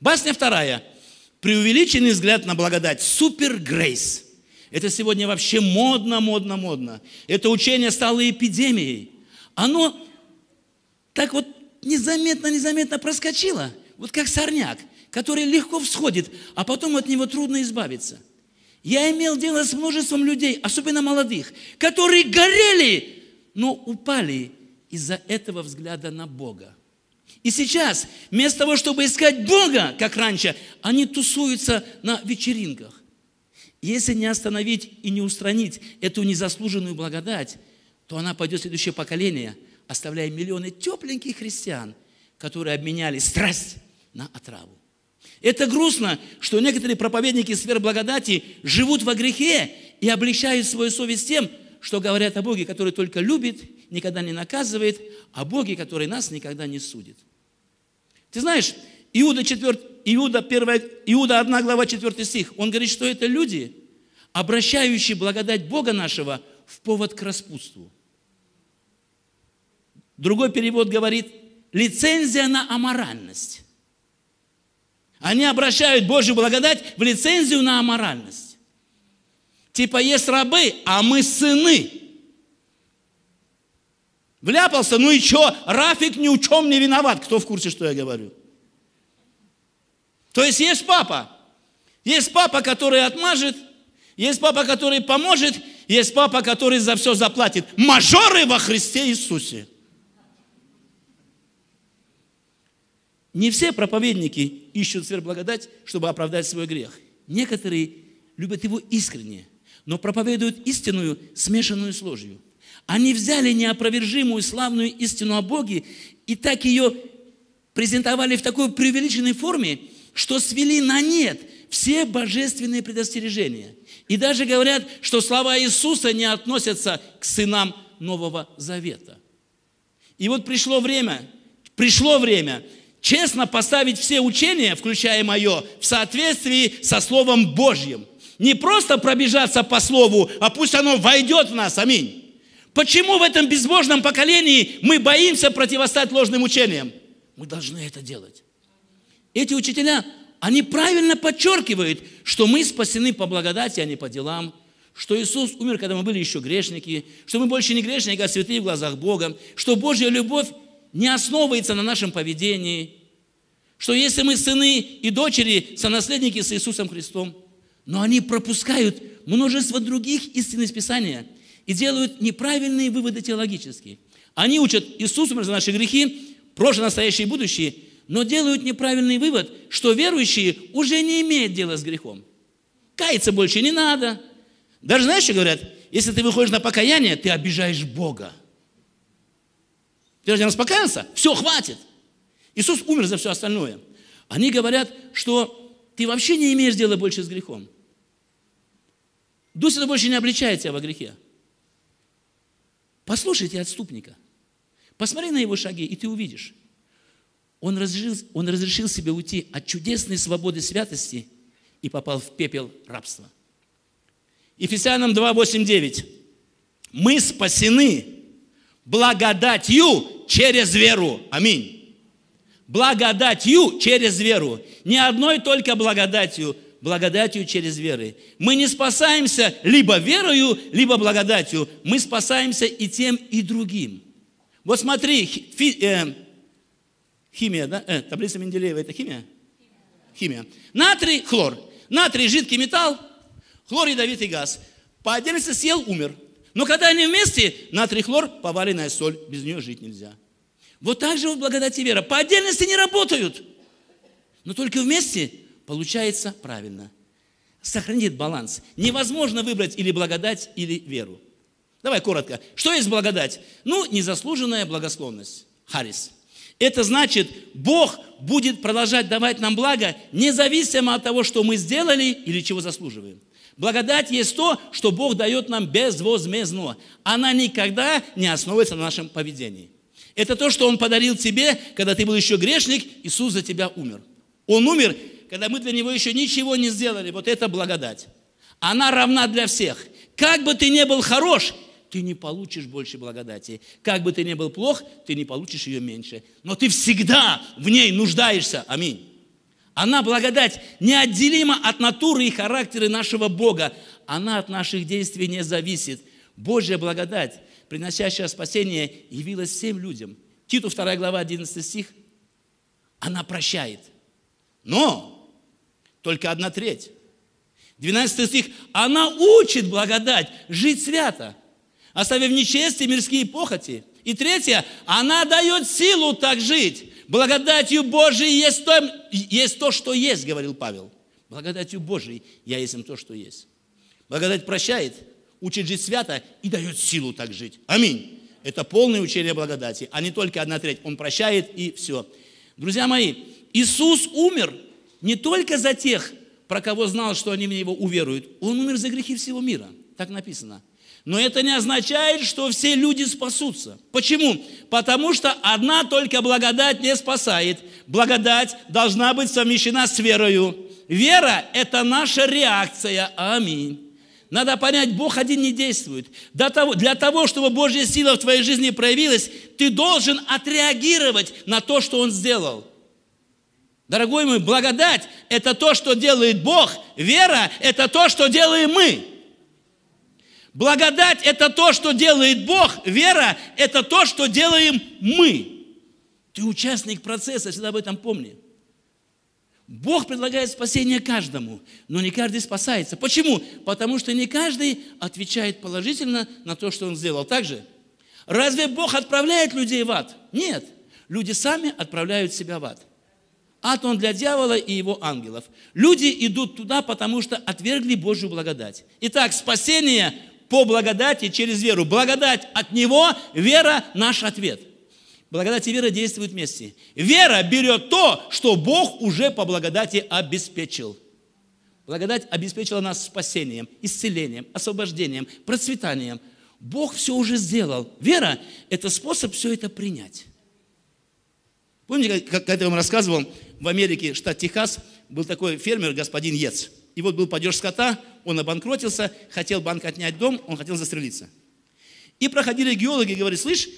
Басня вторая. Преувеличенный взгляд на благодать. Супергрейс. Это сегодня вообще модно, модно, модно. Это учение стало эпидемией. Оно так вот незаметно, незаметно проскочило. Вот как сорняк, который легко всходит, а потом от него трудно избавиться. Я имел дело с множеством людей, особенно молодых, которые горели, но упали из-за этого взгляда на Бога. И сейчас, вместо того, чтобы искать Бога, как раньше, они тусуются на вечеринках. Если не остановить и не устранить эту незаслуженную благодать, то она пойдет в следующее поколение, оставляя миллионы тепленьких христиан, которые обменяли страсть на отраву. Это грустно, что некоторые проповедники сфер благодати живут во грехе и обличают свою совесть тем, что говорят о Боге, который только любит никогда не наказывает, а Боге, который нас никогда не судит. Ты знаешь, Иуда, 4, Иуда, 1, Иуда 1 глава 4 стих, он говорит, что это люди, обращающие благодать Бога нашего в повод к распутству. Другой перевод говорит, лицензия на аморальность. Они обращают Божью благодать в лицензию на аморальность. Типа есть рабы, а мы сыны. Вляпался, ну и что? Рафик ни в чем не виноват. Кто в курсе, что я говорю? То есть есть папа. Есть папа, который отмажет, есть папа, который поможет, есть папа, который за все заплатит. Мажоры во Христе Иисусе. Не все проповедники ищут сверхблагодать, чтобы оправдать свой грех. Некоторые любят его искренне, но проповедуют истинную, смешанную с ложью – они взяли неопровержимую славную истину о Боге и так ее презентовали в такой преувеличенной форме, что свели на нет все божественные предостережения. И даже говорят, что слова Иисуса не относятся к сынам Нового Завета. И вот пришло время, пришло время честно поставить все учения, включая мое, в соответствии со Словом Божьим. Не просто пробежаться по Слову, а пусть оно войдет в нас, аминь. Почему в этом безбожном поколении мы боимся противостать ложным учениям? Мы должны это делать. Эти учителя, они правильно подчеркивают, что мы спасены по благодати, а не по делам, что Иисус умер, когда мы были еще грешники, что мы больше не грешники, а святые в глазах Бога, что Божья любовь не основывается на нашем поведении, что если мы сыны и дочери, сонаследники с Иисусом Христом, но они пропускают множество других истин из Писания – и делают неправильные выводы теологические. Они учат Иисус умер за наши грехи, прошлое, настоящее и будущее, но делают неправильный вывод, что верующие уже не имеют дела с грехом. Каяться больше не надо. Даже знаешь, что говорят? Если ты выходишь на покаяние, ты обижаешь Бога. Ты же не распокаялся? Все, хватит. Иисус умер за все остальное. Они говорят, что ты вообще не имеешь дела больше с грехом. Дуся больше не обличает тебя во грехе. Послушайте отступника. Посмотри на его шаги, и ты увидишь. Он разрешил, он разрешил себе уйти от чудесной свободы святости и попал в пепел рабства. Ефесянам 2, 8, 9. Мы спасены благодатью через веру. Аминь. Благодатью через веру. Не одной только благодатью – благодатью через веры. Мы не спасаемся либо верою, либо благодатью. Мы спасаемся и тем, и другим. Вот смотри, фи, э, химия, да? э, таблица Менделеева, это химия? Химия. Натрий, хлор. Натрий – жидкий металл, хлор – ядовитый газ. По отдельности съел – умер. Но когда они вместе, натрий, хлор, поваренная соль, без нее жить нельзя. Вот так же в благодати вера. По отдельности не работают, но только вместе – Получается правильно. Сохранит баланс. Невозможно выбрать или благодать, или веру. Давай коротко. Что есть благодать? Ну, незаслуженная благословность. Харис. Это значит, Бог будет продолжать давать нам благо, независимо от того, что мы сделали или чего заслуживаем. Благодать есть то, что Бог дает нам безвозмездно. Она никогда не основывается на нашем поведении. Это то, что Он подарил тебе, когда ты был еще грешник, Иисус за тебя умер. Он умер когда мы для Него еще ничего не сделали. Вот это благодать. Она равна для всех. Как бы ты ни был хорош, ты не получишь больше благодати. Как бы ты ни был плох, ты не получишь ее меньше. Но ты всегда в ней нуждаешься. Аминь. Она, благодать, неотделима от натуры и характера нашего Бога. Она от наших действий не зависит. Божья благодать, приносящая спасение, явилась всем людям. Титу 2 глава 11 стих. Она прощает. Но только одна треть. 12 стих. Она учит благодать жить свято, оставив нечестие, мирские похоти. И третье. Она дает силу так жить. Благодатью Божией есть то, есть то, что есть, говорил Павел. Благодатью Божией я есть им то, что есть. Благодать прощает, учит жить свято и дает силу так жить. Аминь. Это полное учение благодати, а не только одна треть. Он прощает и все. Друзья мои, Иисус умер не только за тех, про кого знал, что они в него уверуют. Он умер за грехи всего мира. Так написано. Но это не означает, что все люди спасутся. Почему? Потому что одна только благодать не спасает. Благодать должна быть совмещена с верою. Вера – это наша реакция. Аминь. Надо понять, Бог один не действует. Для того, для того, чтобы Божья сила в твоей жизни проявилась, ты должен отреагировать на то, что Он сделал. Дорогой мой, благодать – это то, что делает Бог. Вера – это то, что делаем мы. Благодать – это то, что делает Бог. Вера – это то, что делаем мы. Ты участник процесса, всегда об этом помни. Бог предлагает спасение каждому, но не каждый спасается. Почему? Потому что не каждый отвечает положительно на то, что он сделал. Также, разве Бог отправляет людей в ад? Нет. Люди сами отправляют себя в ад. Ад он для дьявола и его ангелов. Люди идут туда, потому что отвергли Божью благодать. Итак, спасение по благодати через веру. Благодать от Него, вера – наш ответ. Благодать и вера действуют вместе. Вера берет то, что Бог уже по благодати обеспечил. Благодать обеспечила нас спасением, исцелением, освобождением, процветанием. Бог все уже сделал. Вера – это способ все это принять. Помните, как я вам рассказывал, в Америке, штат Техас, был такой фермер, господин Ец. И вот был падеж скота, он обанкротился, хотел банк отнять дом, он хотел застрелиться. И проходили геологи, говорят, слышь,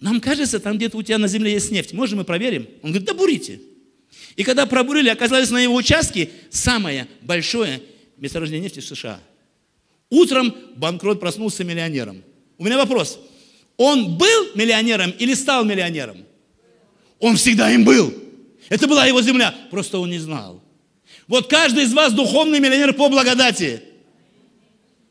нам кажется, там где-то у тебя на земле есть нефть, можем мы проверим? Он говорит, да бурите. И когда пробурили, оказалось на его участке самое большое месторождение нефти в США. Утром банкрот проснулся миллионером. У меня вопрос. Он был миллионером или стал миллионером? Он всегда им был. Это была его земля. Просто он не знал. Вот каждый из вас духовный миллионер по благодати.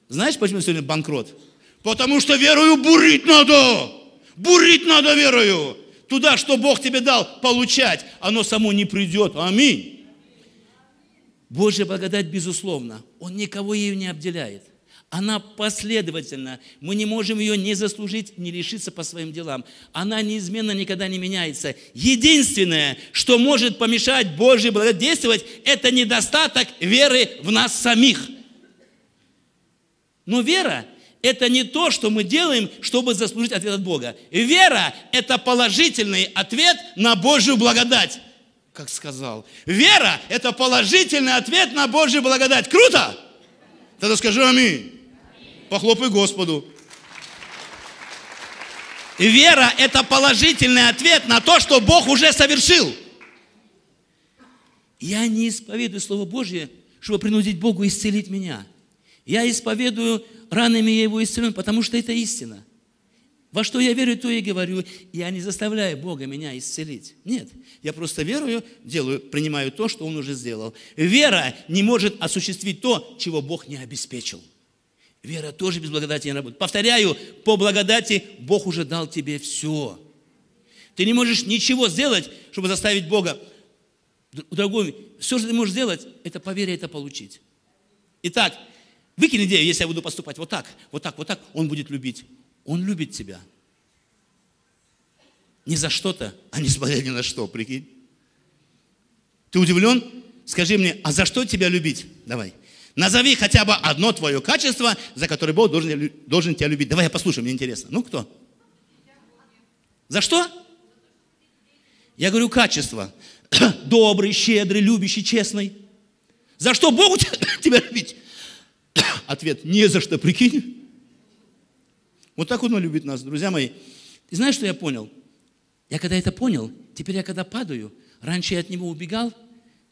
Знаешь, почему сегодня банкрот? Потому что верою бурить надо. Бурить надо верою. Туда, что Бог тебе дал, получать. Оно само не придет. Аминь. Божья благодать, безусловно, Он никого ею не обделяет. Она последовательна. Мы не можем ее не заслужить, не лишиться по своим делам. Она неизменно никогда не меняется. Единственное, что может помешать Божьей благодать действовать, это недостаток веры в нас самих. Но вера – это не то, что мы делаем, чтобы заслужить ответ от Бога. Вера – это положительный ответ на Божью благодать, как сказал. Вера – это положительный ответ на Божью благодать. Круто? Тогда скажи аминь. Похлопай Господу. Вера – это положительный ответ на то, что Бог уже совершил. Я не исповедую Слово Божье, чтобы принудить Богу исцелить меня. Я исповедую ранами я его исцелен, потому что это истина. Во что я верю, то и говорю. Я не заставляю Бога меня исцелить. Нет, я просто верую, делаю, принимаю то, что Он уже сделал. Вера не может осуществить то, чего Бог не обеспечил. Вера тоже без благодати не работает. Повторяю, по благодати Бог уже дал тебе все. Ты не можешь ничего сделать, чтобы заставить Бога. Дорогой, все, что ты можешь сделать, это по вере это получить. Итак, выкинь идею, если я буду поступать вот так, вот так, вот так, он будет любить. Он любит тебя. Не за что-то, а несмотря ни на что, прикинь. Ты удивлен? Скажи мне, а за что тебя любить? Давай. Назови хотя бы одно твое качество, за которое Бог должен, должен тебя любить. Давай я послушаю, мне интересно. Ну кто? За что? Я говорю, качество. Добрый, щедрый, любящий, честный. За что Богу тебя любить? Ответ, не за что, прикинь. Вот так Он любит нас, друзья мои. И знаешь, что я понял? Я когда это понял, теперь я когда падаю, раньше я от Него убегал –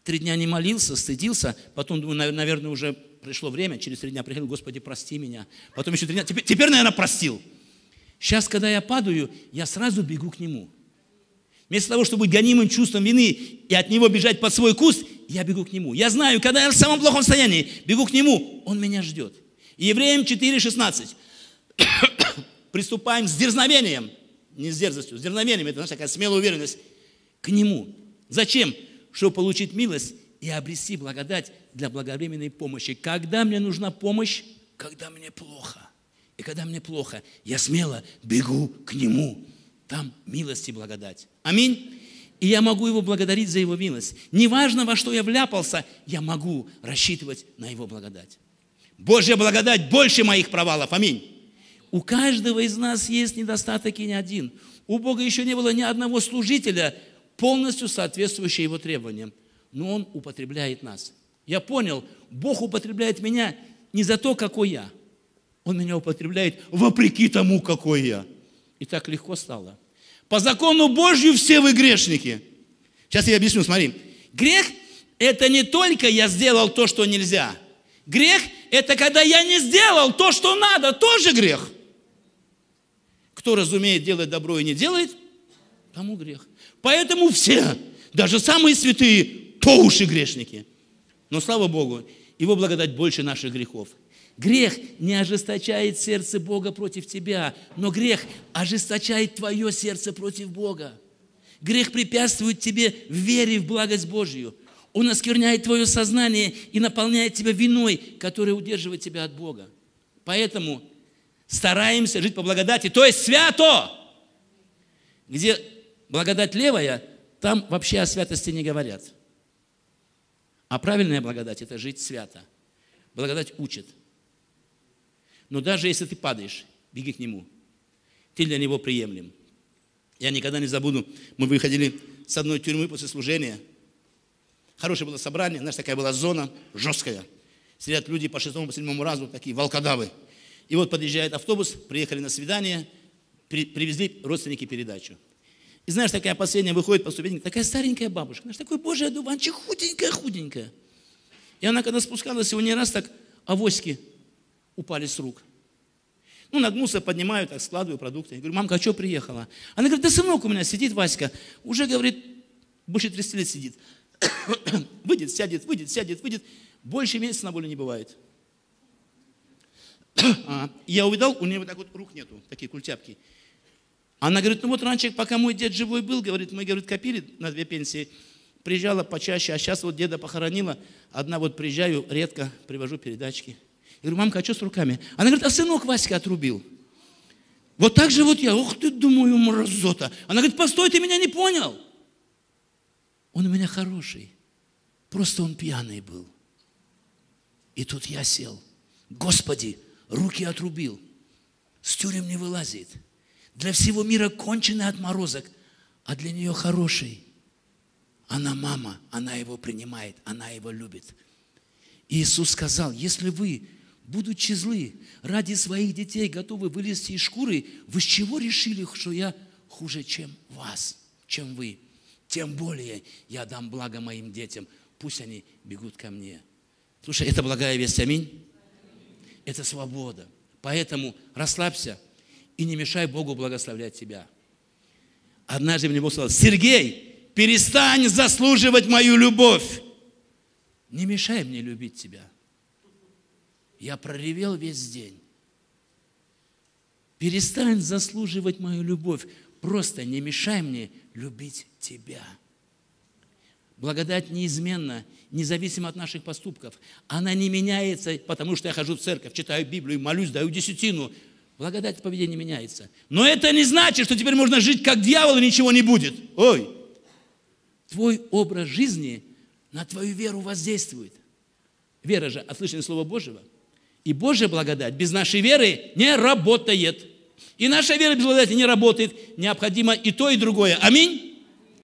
три дня не молился, стыдился, потом, думаю, наверное, уже пришло время, через три дня приходил, Господи, прости меня. Потом еще три дня, теперь, теперь, наверное, простил. Сейчас, когда я падаю, я сразу бегу к Нему. Вместо того, чтобы быть гонимым чувством вины и от него бежать под свой куст, я бегу к Нему. Я знаю, когда я в самом плохом состоянии бегу к Нему, Он меня ждет. Евреям 4,16. Приступаем с дерзновением, не с дерзостью, с дерзновением, это значит такая смелая уверенность, к Нему. Зачем? чтобы получить милость и обрести благодать для благовременной помощи. Когда мне нужна помощь? Когда мне плохо. И когда мне плохо, я смело бегу к Нему. Там милость и благодать. Аминь. И я могу Его благодарить за Его милость. Неважно, во что я вляпался, я могу рассчитывать на Его благодать. Божья благодать больше моих провалов. Аминь. У каждого из нас есть недостаток и не один. У Бога еще не было ни одного служителя, полностью соответствующие его требованиям. Но он употребляет нас. Я понял, Бог употребляет меня не за то, какой я. Он меня употребляет вопреки тому, какой я. И так легко стало. По закону Божью все вы грешники. Сейчас я объясню, смотри. Грех – это не только я сделал то, что нельзя. Грех – это когда я не сделал то, что надо, тоже грех. Кто разумеет, делает добро и не делает, тому грех. Поэтому все, даже самые святые, по уши грешники. Но слава Богу, Его благодать больше наших грехов. Грех не ожесточает сердце Бога против тебя, но грех ожесточает твое сердце против Бога. Грех препятствует тебе в вере в благость Божью. Он оскверняет твое сознание и наполняет тебя виной, которая удерживает тебя от Бога. Поэтому стараемся жить по благодати, то есть свято, где Благодать левая, там вообще о святости не говорят. А правильная благодать – это жить свято. Благодать учит. Но даже если ты падаешь, беги к Нему. Ты для Него приемлем. Я никогда не забуду, мы выходили с одной тюрьмы после служения. Хорошее было собрание, знаешь, такая была зона жесткая. Сидят люди по шестому, по седьмому разу, такие волкодавы. И вот подъезжает автобус, приехали на свидание, привезли родственники передачу. И знаешь, такая последняя выходит по ступенькам, такая старенькая бабушка, знаешь, такой божий одуванчик, худенькая-худенькая. И она, когда спускалась, его не раз так авоськи упали с рук. Ну, нагнулся, поднимаю, так складываю продукты. Я говорю, мамка, а что приехала? Она говорит, да сынок у меня сидит, Васька. Уже, говорит, больше 30 лет сидит. выйдет, сядет, выйдет, сядет, выйдет. Больше месяца на воле не бывает. а, я увидал, у него вот так вот рук нету, такие культяпки. Она говорит, ну вот раньше, пока мой дед живой был, говорит, мы, говорит, копили на две пенсии, приезжала почаще, а сейчас вот деда похоронила, одна вот приезжаю, редко привожу передачки. Я говорю, мамка, а что с руками? Она говорит, а сынок Васька отрубил. Вот так же вот я, ух ты, думаю, мразота. Она говорит, постой, ты меня не понял. Он у меня хороший, просто он пьяный был. И тут я сел. Господи, руки отрубил, с тюрем не вылазит – для всего мира конченый отморозок, а для нее хороший. Она мама, она его принимает, она его любит. И Иисус сказал, если вы, будучи злы, ради своих детей готовы вылезти из шкуры, вы с чего решили, что я хуже, чем вас, чем вы? Тем более я дам благо моим детям, пусть они бегут ко мне. Слушай, это благая весть, аминь. Это свобода. Поэтому расслабься, и не мешай Богу благословлять тебя. Однажды мне Бог сказал, Сергей, перестань заслуживать мою любовь. Не мешай мне любить тебя. Я проревел весь день. Перестань заслуживать мою любовь. Просто не мешай мне любить тебя. Благодать неизменна, независимо от наших поступков. Она не меняется, потому что я хожу в церковь, читаю Библию, молюсь, даю десятину – Благодать в поведении меняется. Но это не значит, что теперь можно жить как дьявол и ничего не будет. Ой! Твой образ жизни на твою веру воздействует. Вера же от слышания Слова Божьего. И Божья благодать без нашей веры не работает. И наша вера без благодати не работает. Необходимо и то, и другое. Аминь.